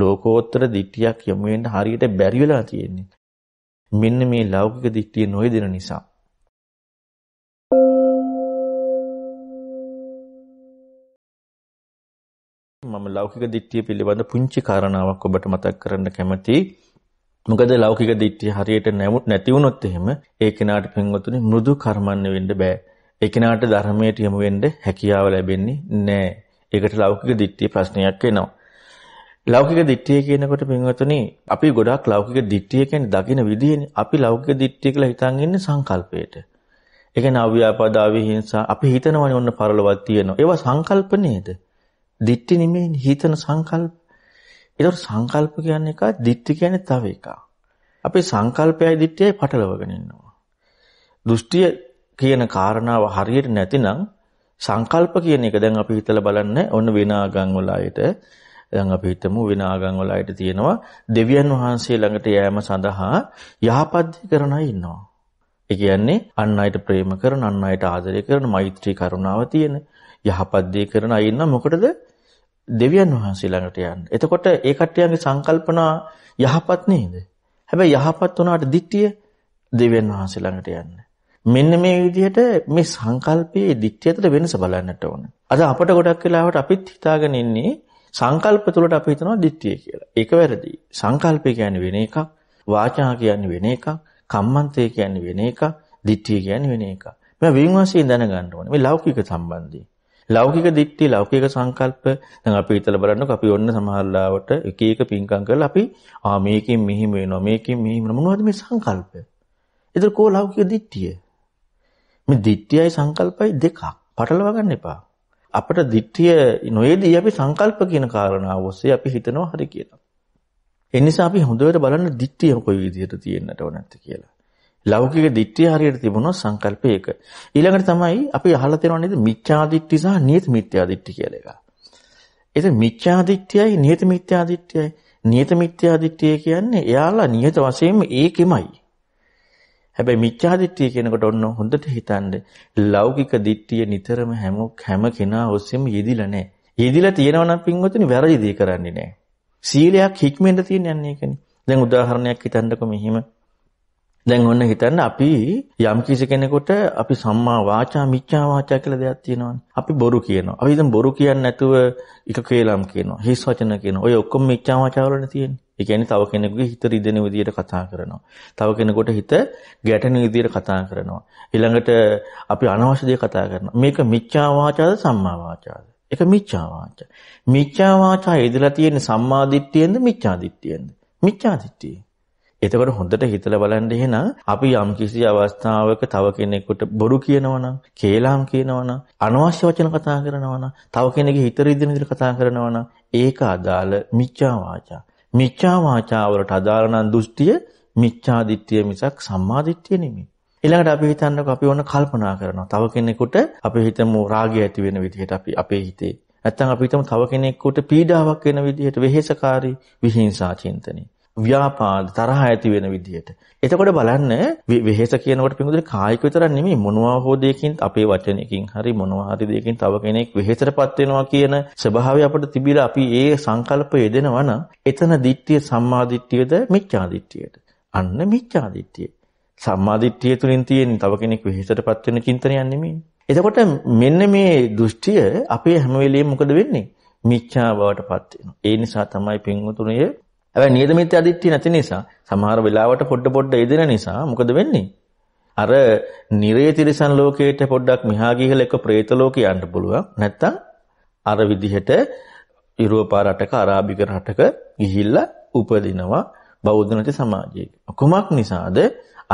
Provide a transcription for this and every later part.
ලෝකෝත්තර දිට්ඨියක් යොමු වෙන්න හරියට බැරි වෙලා තියෙන්නේ. මෙන්න මේ ලෞකික දිට්ඨිය නොයදෙන නිසා. මම ලෞකික දිට්ඨිය පිළිබඳ පුංචි කාරණාවක් ඔබට මතක් කරන්න කැමතියි. මොකද ලෞකික දිට්ඨිය හරියට නැමුත් නැති වුණොත් එහෙම ඒ කෙනාට පින්වතුනි මෘදු කර්මන්න වෙන්න බෑ. ඒ කෙනාට ධර්මයට යොමු වෙන්න හැකියාව ලැබෙන්නේ නැහැ. ඒකට ලෞකික දිට්ඨිය ප්‍රශ්නයක් වෙනවා. ලෞකික දිට්ඨිය කියනකොට පින්වතුනි අපි ගොඩක් ලෞකික දිට්ඨිය කියන්නේ දකින විදිහනේ අපි ලෞකික දිට්ඨිය කියලා හිතන් ඉන්නේ සංකල්පයට. ඒ කියන්නේ අව්‍යාපාද අවිහිංසා අපි හිතනවනේ ඔන්න පරලොවක් තියෙනවා. ඒවා සංකල්ප නේද? දිට්ඨි නෙමෙයි හිතන සංකල්ප. ඒතකොට සංකල්ප කියන්නේ එකක් දිට්ඨි කියන්නේ තව එකක්. අපි සංකල්පයයි දිට්ඨියයි පටලවගෙන ඉන්නවා. දෘෂ්ටිය කියන කාරණාව හරියට නැතිනම් සංකල්ප කියන එක දැන් අපි හිතලා බලන්න ඔන්න විනාගම් වලයිට දැන් අපි හිතමු වෙන ආගම් වල අයට තියෙනවා දෙවියන් වහන්සේ ළඟට යෑම සඳහා යහපත් කරන අය ඉන්නවා. ඒ කියන්නේ අන් අයට ප්‍රේම කරන, අන් අයට ආදරය කරන, මෛත්‍රී කරුණාව තියෙන, යහපත් දේ කරන අය ඉන්නවා. මොකටද? දෙවියන් වහන්සේ ළඟට යන්න. එතකොට ඒ කට්ටියන්ගේ සංකල්පනා යහපත් නේද? හැබැයි යහපත් වුණාට දිට්ඨිය දෙවියන් වහන්සේ ළඟට යන්න. මෙන්න මේ විදිහට මේ සංකල්පයේ දික්තියට වෙනස බලන්නට ඕන. අද අපට ගොඩක් වෙලාවට අපිත් හිතාගෙන ඉන්නේ සංකල්ප තුලට අපි හිතනවා ditthිය කියලා. ඒක වැරදි. සංකල්පය කියන්නේ වෙන එකක්, වාචා කියන්නේ වෙන එකක්, කම්මන්තය කියන්නේ වෙන එකක්, ditthිය කියන්නේ වෙන එකක්. මේ වින්වාසයෙන් දැනගන්න ඕනේ. මේ ලෞකික සම්බන්ධය. ලෞකික ditthිය, ලෞකික සංකල්ප දැන් අපි හිතලා බලන්නකො අපි ඔන්න සමහරලාවට එක එක පින්කම් කරලා අපි ආ මේකෙන් මෙහිම වෙනවා, මේකෙන් මෙහිම මොනවද මේ සංකල්පය? ඒතර කෝ ලෞකික ditthිය? මේ ditthියයි සංකල්පයි දෙකක්. පටලවා ගන්න එපා. අපට ධිට්ඨිය නොයේදී අපි සංකල්ප කියන කාරණාව ඔස්සේ අපි හිතනවා හරි කියලා. ඒ නිසා අපි හොඳට බලන්න ධිට්ඨිය කොයි විදිහට තියෙන්නට ඕනද කියලා. ලෞකික ධිට්ඨිය හරියට තිබුණොත් සංකල්පය ඒක. ඊළඟට තමයි අපි අහලා තියෙනවා නේද මිච්ඡා ධිට්ඨි සහ නියත මිත්‍යා ධිට්ඨි කියලා එකක්. එතන මිච්ඡා ධිට්ඨියයි නියත මිත්‍යා ධිට්ඨියයි නියත මිත්‍යා ධිට්ඨිය කියන්නේ එයාලා නියත වශයෙන්ම ඒකෙමයි. හැබැයි මිච්ඡා දිට්ඨිය කියනකොට ඔන්න හොඳට හිතන්න ලෞකික දිට්ඨිය නිතරම හැම හැම කෙනා ඔස්සේම යෙදිලා නැහැ. යෙදිලා තියෙනවා නම් පින්වතුනි වැරදි දේ කරන්නේ නැහැ. සීලයක් හික්මෙන්න තියෙන යන්නේ ඒකනේ. දැන් උදාහරණයක් හිතන්නකො මෙහිම දැන් ඔන්න හිතන්න අපි යම් කිසි කෙනෙකුට අපි සම්මා වාචා මිච්ඡා වාචා කියලා දෙයක් තියෙනවානේ. අපි බොරු කියනවා. අපි දැන් බොරු කියන්නේ නැතුව එක කේලම් කියනවා. හිස් වචන කියනවා. ඔය ඔක්කොම මිච්ඡා වාචා වලනේ තියෙන්නේ. ඒ කියන්නේ තව කෙනෙකුගේ හිත රිදෙන විදියට කතා කරනවා. තව කෙනෙකුට හිත ගැටෙන විදියට කතා කරනවා. ඊළඟට අපි අනවශ්‍ය දේ කතා කරනවා. මේක මිච්ඡා වාචාද සම්මා වාචාද? ඒක මිච්ඡා වාචා. මිච්ඡා වාචා ඉදලා තියෙන සම්මා දිට්ඨියෙන්ද මිච්ඡා දිට්ඨියෙන්ද? මිච්ඡා දිට්ඨිය. එතකොට හොඳට හිතලා බලන්න එහෙනම් අපි යම් කිසි අවස්ථාවක තව කෙනෙකුට බොරු කියනවනම්, කේලම් කියනවනම්, අනවශ්‍ය වචන කතා කරනවනම්, තව කෙනෙකුගේ හිත රිදෙන විදියට කතා කරනවනම් ඒක අදාළ මිච්ඡා වාචා. මිච්ඡා වාචා වලට අදාළ නම් දෘෂ්ටිය මිච්ඡා දිට්ඨිය මිසක් සම්මා දිට්ඨිය නෙමෙයි. ඊළඟට අපි හිතන්නකො අපි ඕන කල්පනා කරනවා. තව කෙනෙකුට අපි හිතමු රාගය ඇති වෙන විදිහට අපි අපේ හිතේ. නැත්තම් අපි හිතමු තව කෙනෙකුට පීඩාවක් වෙන විදිහට වෙහෙසකාරී විහිංසා චින්තනෙ. ව්‍යාපාද තරහ ඇති වෙන විදිහට. එතකොට බලන්න වෙහෙස කියනකොට පිඟුදුනේ කායික විතරක් නෙමෙයි මොනවා හෝ දෙයකින් අපේ වචනයකින් හරි මොනවා හරි දෙයකින් තව කෙනෙක් වෙහෙසටපත් වෙනවා කියන ස්වභාවය අපිට තිබිලා අපි ඒ සංකල්ප යෙදෙනවා නම් එතන දිට්ඨිය සම්මා දිට්ඨියද මිච්ඡා දිට්ඨියද? අන්න මිච්ඡා දිට්ඨිය. සම්මා දිට්ඨිය තුලින් තියෙන තව කෙනෙක් වෙහෙසටපත් වෙන චින්තනයක් නෙමෙයි. එතකොට මෙන්න මේ දෘෂ්ටිය අපේ හැම වෙලෙම මොකද වෙන්නේ? මිච්ඡා බවටපත් වෙනවා. ඒ නිසා තමයි පින්වතුණිය හැබැයි නියතමිත්‍ය අදිට්ඨිය නැති නිසා සමහර වෙලාවට පොඩ පොඩ ඉදින නිසා මොකද වෙන්නේ? අර නිරේතිරිසන් ලෝකයට පොඩ්ඩක් මෙහා ගිහලා එක പ്രേත ලෝකේ යන්න පුළුවන්. නැත්තම් අර විදිහට යුරෝපා රටක අරාබික රටක ගිහිල්ලා උපදිනවා බෞද්ධ නැති සමාජයක. කොමක් නිසාද?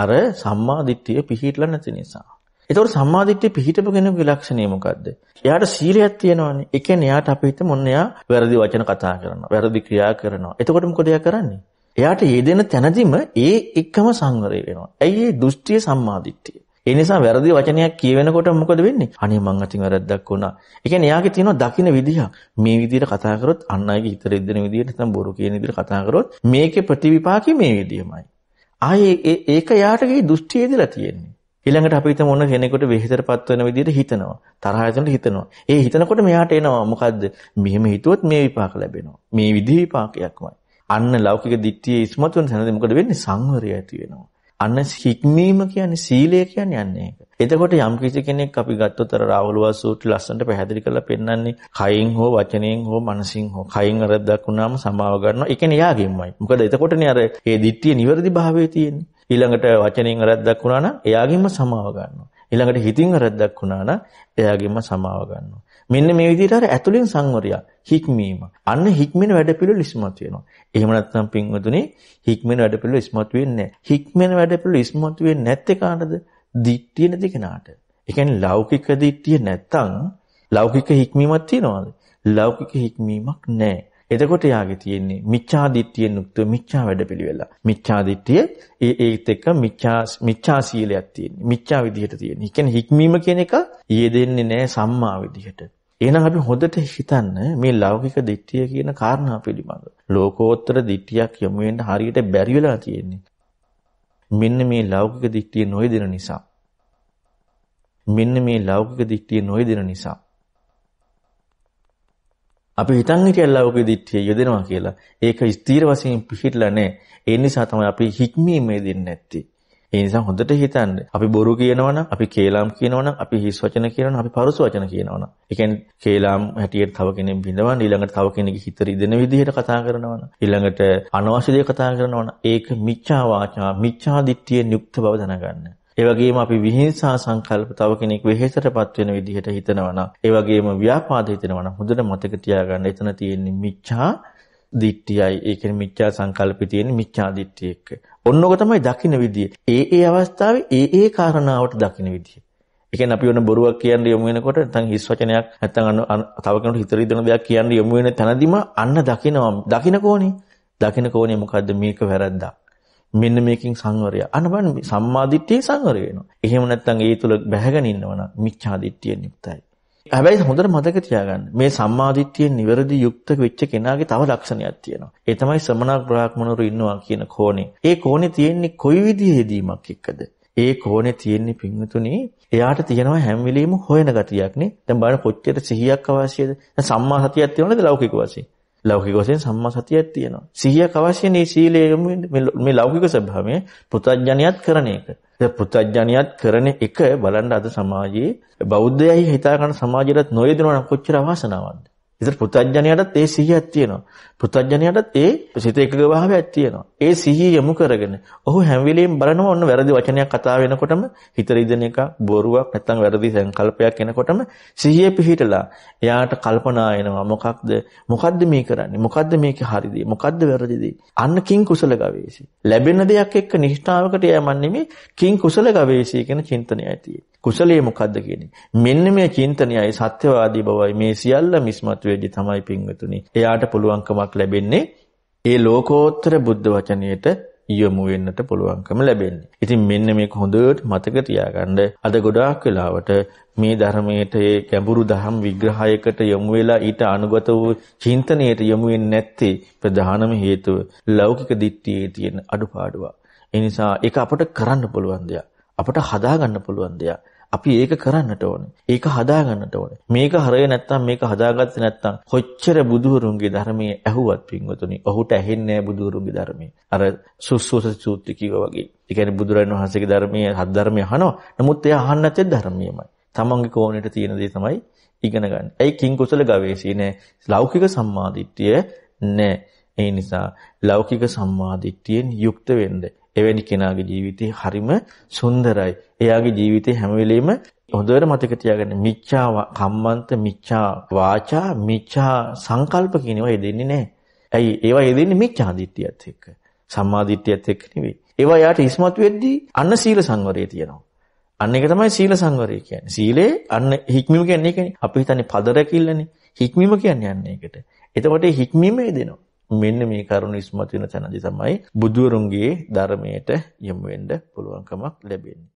අර සම්මා දිට්ඨිය පිහිටලා නැති නිසා. එතකොට සම්මාදිට්ඨිය පිහිටපු කෙනෙකුගේ ලක්ෂණය මොකද්ද? එයාට සීලයක් තියෙනවානේ. ඒ කියන්නේ එයාට අපි හිතමු ඔන්න එයා වැරදි වචන කතා කරනවා. වැරදි ක්‍රියා කරනවා. එතකොට මොකද එයා කරන්නේ? එයාට යෙදෙන තැනදීම ඒ එකම සංවරය වෙනවා. ඇයි ඒ දෘෂ්ටිය සම්මාදිට්ඨිය? ඒ නිසා වැරදි වචනයක් කියවෙනකොට මොකද වෙන්නේ? අනේ මං අතින් වැරද්දක් වුණා. ඒ කියන්නේ එයාගේ තියෙන දකින්න විදිහ මේ විදිහට කතා කරොත් අන් අයගේ හිත රෙද්දෙන විදිහට නැත්නම් බොරු කියන විදිහට කතා කරොත් මේකේ ප්‍රතිවිපාකේ මේ විදිහමයි. ආයේ ඒක යාටගේ දෘෂ්ටියේදලා තියෙන්නේ. ඊළඟට අපි හිතමු ඔන්න කෙනෙකුට වෙහෙතරපත් වෙන විදිහට හිතනවා. තරහ යනකොට හිතනවා. ඒ හිතනකොට මෙයාට එනවා මොකද්ද? මෙහෙම හිතුවොත් මේ විපාක ලැබෙනවා. මේ විදිහ විපාකයක්මයි. අන්න ලෞකික දිට්ඨියේ ඉස්මතු වෙන තැනදී මොකද වෙන්නේ? සංවරය ඇති වෙනවා. අන්න හික්මීම කියන්නේ සීලය කියන්නේ යන්නේ ඒක. එතකොට යම් කිසි කෙනෙක් අපි ගත්තොත් අර රාහුල වාසූත්‍ර ලස්සනට පැහැදිලි කරලා පෙන්නන්නේ කයින් හෝ වචනයෙන් හෝ මනසින් හෝ කයින් අරද්දක් වුණාම සමාව ගන්නවා. ඒ කියන්නේ යාගෙම්මයි. මොකද එතකොටනේ අර ඒ දිට්ඨිය නිවැරදි භාවයේ තියෙන්නේ. ඊළඟට වචනෙන් වැරද්දක් වුණා නම් එයාගින්ම සමාව ගන්නවා. ඊළඟට හිතින් වැරද්දක් වුණා නම් එයාගින්ම සමාව ගන්නවා. මෙන්න මේ විදිහට අර ඇතුලෙන් සංවරය හික්මීම. අන්න හික්මෙන වැඩපිළිවෙල ඉස්මතු වෙනවා. එහෙම නැත්නම් පින්වතුනි හික්මෙන වැඩපිළිවෙල ඉස්මතු වෙන්නේ නැහැ. හික්මෙන වැඩපිළිවෙල ඉස්මතු වෙන්නේ නැත්තේ කාටද? දිට්ඨිය නැති කෙනාට. ඒ කියන්නේ ලෞකික දිට්ඨිය නැත්තම් ලෞකික හික්මීමක් තියනවාද? ලෞකික හික්මීමක් නැහැ. එතකොට යාගේ තියෙන්නේ මිච්ඡා දිට්ඨියෙන් යුක්ත මිච්ඡා වැඩපිළිවෙල. මිච්ඡා දිට්ඨිය ඒ ඒත් එක්ක මිච්ඡා මිච්ඡා සීලයක් තියෙන්නේ. මිච්ඡා විදිහට තියෙන්නේ. ඒ කියන්නේ හික්මීම කියන එක ඊයෙදෙන්නේ නැහැ සම්මා විදිහට. එහෙනම් අපි හොඳට හිතන්න මේ ලෞකික දිට්ඨිය කියන කාරණා පිළිබඳව. ලෝකෝත්තර දිට්ඨියක් යොමු වෙන්න හරියට බැරි වෙලා තියෙන්නේ. මෙන්න මේ ලෞකික දිට්ඨිය නොයදෙන නිසා. මෙන්න මේ ලෞකික දිට්ඨිය නොයදෙන නිසා. අපි හිතන් හිටියල් ලෞකික දිට්ඨිය යොදෙනවා කියලා. ඒක ස්ථීර වශයෙන් පිහිටලා නැහැ. ඒ නිසා තමයි අපි හික්මීමේ දෙන්නේ නැත්තේ. ඒ නිසා හොඳට හිතන්න. අපි බොරු කියනවනම්, අපි කේලම් කියනවනම්, අපි හිස් වචන කියනවනම්, අපි පරුස වචන කියනවනම්. ඒ කියන්නේ කේලම් හැටියට තව කෙනෙක් බිඳවන්න, ඊළඟට තව කෙනෙක්ගේ හිත රිදෙන විදිහට කතා කරනවනම්, ඊළඟට අනවශ්‍ය දේ කතා කරනවනම්, ඒක මිච්ඡා වාචා, මිච්ඡා දිට්ඨියෙන් යුක්ත බව දැනගන්න. ඒ වගේම අපි විහිංසා සංකල්ප තව කෙනෙක් වෙහෙසටපත් වෙන විදිහට හිතනවා නම්, ඒ වගේම ව්‍යාපාද හිතනවා නම් හොඳට මතක තියාගන්න එතන තියෙන්නේ මිච්ඡා දිට්ඨියයි. ඒ කියන්නේ මිච්ඡා සංකල්පي තියෙන මිච්ඡා දිට්ඨිය එක්ක. ඔන්නෝග තමයි දකින්න විදිය. ඒ ඒ අවස්ථාවේ ඒ ඒ කාරණාවට දකින්න විදිය. ඒ කියන්නේ අපි ඔන්න බොරුවක් කියන්න යමු වෙනකොට නැත්නම් හිස් වචනයක් නැත්නම් තව කෙනෙකුට හිතේ දෙන දෙයක් කියන්න යමු වෙන තැනදීම අන්න දකිනවා. දකින්න කෝනේ. දකින්න කෝනේ මොකද්ද මේක වැරද්දා. මෙන්න මේකෙන් සංවරය. අන්න බලන්න සම්මාදිට්ඨියේ සංවරය වෙනවා. එහෙම නැත්නම් ඒ තුල බැහැගෙන ඉන්නවනම් මිච්ඡාදිට්ඨියෙන් යුක්තයි. හැබැයි හොඳට මතක තියාගන්න. මේ සම්මාදිට්ඨියෙන් නිවැරදි යුක්ත වෙච්ච කෙනාගේ තව ලක්ෂණයක් තියෙනවා. ඒ තමයි ශ්‍රමණාග්‍රාහකමනරු ඉන්නවා කියන කෝණේ. ඒ කෝණේ තියෙන්නේ කොයි විදිහේ දීමක් එක්කද? ඒ කෝණේ තියෙන්නේ පින්වතුනි එයාට තියෙනවා හැම වෙලෙම හොයන ගතියක් නේ. දැන් බලන්න කොච්චර සිහියක් අවශ්‍යද? සම්මා සතියක් තියෙනවද ලෞකික වශයෙන්? ලෞකික වශයෙන් සම්මා සතියක් තියෙනවා. සිහියක් අවශ්‍ය නේ සීලය යොමු මේ ලෞකික ස්වභාවය පුතඥනියත් කරන එක. දැන් පුතඥනියත් කරන එක බලන්න අද සමාජයේ බෞද්ධයයි හිතා ගන්න සමාජයට නොයදෙනවා නම් කොච්චර අවාසනාවක්ද? ඒතර පුතඥණයටත් ඒ සිහියක් තියෙනවා. පුතඥණයටත් ඒ සිත එකගභාවයක් තියෙනවා. ඒ සිහිය යොමු කරගෙන ඔහු හැම වෙලෙම බලනවා ඔන්න වැරදි වචනයක් කතා වෙනකොටම හිත රිදෙන එක බොරුවක් නැත්නම් වැරදි සංකල්පයක් එනකොටම සිහිය පිහිටලා එයාට කල්පනා එනවා මොකක්ද මොකද්ද මේ කරන්නේ? මොකද්ද මේකේ හරිද? මොකද්ද වැරදිද? අන්න කිං කුසල ගවේෂි. ලැබෙන දෙයක් එක්ක නිෂ්ඨාවකට යෑමන් නෙමෙයි කිං කුසල ගවේෂී කියන චින්තනයයි තියෙන්නේ. කුසලයේ මොකද්ද කියන්නේ? මෙන්න මේ චින්තනයයි සත්‍යවාදී බවයි මේ සියල්ල මිස්මතු වෙද්දි තමයි පින්වතුනි එයාට පුළුවන්කමක් ලැබෙන්නේ ඒ ලෝකෝත්තර බුද්ධ වචනයට යොමු වෙන්නට පුළුවන්කම ලැබෙන්නේ. ඉතින් මෙන්න මේක හොඳට මතක තියාගන්න. අද ගොඩාක් වෙලාවට මේ ධර්මයට ඒ ගැඹුරු දහම් විග්‍රහයකට යොමු වෙලා ඊට අනුගත වූ චින්තනයට යොමු වෙන්නේ නැත්තේ ප්‍රධානම හේතුව ලෞකික දිට්ඨියේ තියෙන අඩුපාඩුව. ඒ නිසා ඒක අපට කරන්න පුළුවන් දෙයක්. අපට හදාගන්න පුළුවන් දෙයක්. අපි ඒක කරන්නට ඕනේ. ඒක හදාගන්නට ඕනේ. මේක හරේ නැත්තම් මේක හදාගත්තේ නැත්තම් කොච්චර බුදුහරුන්ගේ ධර්මයේ ඇහුවත් පින්වතුනි, ඔහුට ඇහෙන්නේ නැහැ බුදුහරුන්ගේ ධර්මයේ. අර සුස්සෝස සූත්‍රය කිව්වා වගේ. ඒ කියන්නේ බුදුරන් වහන්සේගේ ධර්මයේ හත් ධර්මයේ අහනවා. නමුත් එයා අහන්නේ නැත්තේ ධර්මියමයි. තමන්ගේ කෝණයට තියෙන දේ තමයි ඉගෙන ගන්න. ඒ කිං කුසල ගවේෂී නෑ. ලෞකික සම්මාදිට්ඨිය නෑ. ඒ නිසා ලෞකික සම්මාදිට්ඨියෙන් යුක්ත වෙන්නේ එවැනි කෙනාගේ ජීවිතය හරිම සුන්දරයි. එයාගේ ජීවිතේ හැම වෙලෙම හොඳට මතක තියාගන්න මිච්ඡා කම්මන්ත මිච්ඡා වාචා මිච්ඡා සංකල්ප කියන ඒවා යෙදෙන්නේ නැහැ. ඇයි ඒවා යෙදෙන්නේ මිච්ඡා දිට්ඨියත් එක්ක. සම්මා දිට්ඨියත් එක්ක නෙවෙයි. ඒවා යාට ඉස්මතු වෙද්දී අන්න සීල සංවරය තියෙනවා. අන්න ඒක තමයි සීල සංවරය කියන්නේ. සීලේ අන්න හික්මීම කියන්නේ ඒකනේ. අපි හිතන්නේ පද රැකිල්ලනේ. හික්මීම කියන්නේ අන්න ඒකට. එතකොට හික්මීම එදෙනවා. මෙන්න මේ කරුණ ඉස්මතු වෙන තැනදී තමයි බුදුරුන්ගේ ධර්මයට යොමු වෙන්න පුළුවන්කමක් ලැබෙන්නේ.